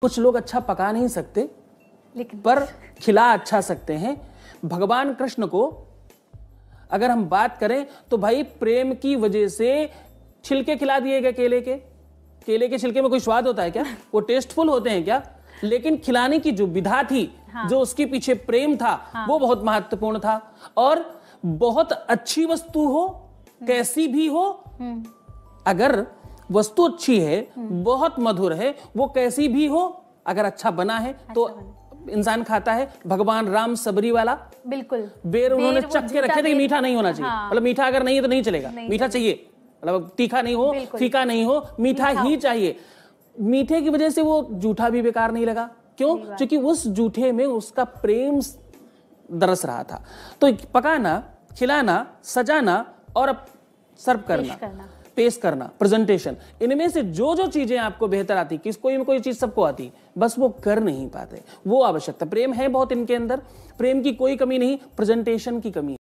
कुछ लोग अच्छा पका नहीं सकते लेकिन पर खिला अच्छा सकते हैं भगवान कृष्ण को अगर हम बात करें तो भाई प्रेम की वजह से छिलके खिला दिए गए केले के केले के छिलके में कोई स्वाद होता है क्या वो टेस्टफुल होते हैं क्या लेकिन खिलाने की जो विधा थी हाँ। जो उसके पीछे प्रेम था हाँ। वो बहुत महत्वपूर्ण था और बहुत अच्छी वस्तु हो हम्म। कैसी भी हो हम्म। अगर वस्तु अच्छी है बहुत मधुर है वो कैसी भी हो अगर अच्छा बना है अच्छा तो इंसान खाता है भगवान राम सबरी वाला बिल्कुल बेर उन्होंने चख के रखे थे मीठा नहीं होना चाहिए हाँ। मतलब मीठा अगर नहीं है तो नहीं चलेगा मीठा चाहिए मतलब तीखा नहीं हो फीका नहीं हो मीठा ही चाहिए मीठे की वजह से वो जूठा भी बेकार नहीं लगा क्यों क्योंकि उस जूठे में उसका प्रेम दरस रहा था तो पकाना खिलाना सजाना और सर्व करना, करना। पेश करना प्रेजेंटेशन इनमें से जो जो चीजें आपको बेहतर आती किस कोई कोई चीज सबको आती बस वो कर नहीं पाते वो आवश्यकता प्रेम है बहुत इनके अंदर प्रेम की कोई कमी नहीं प्रेजेंटेशन की कमी